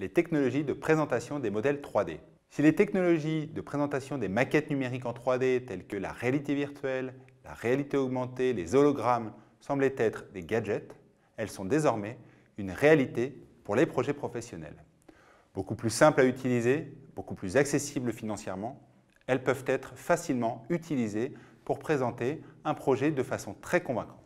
les technologies de présentation des modèles 3D. Si les technologies de présentation des maquettes numériques en 3D telles que la réalité virtuelle, la réalité augmentée, les hologrammes semblaient être des gadgets, elles sont désormais une réalité pour les projets professionnels. Beaucoup plus simples à utiliser, beaucoup plus accessibles financièrement, elles peuvent être facilement utilisées pour présenter un projet de façon très convaincante.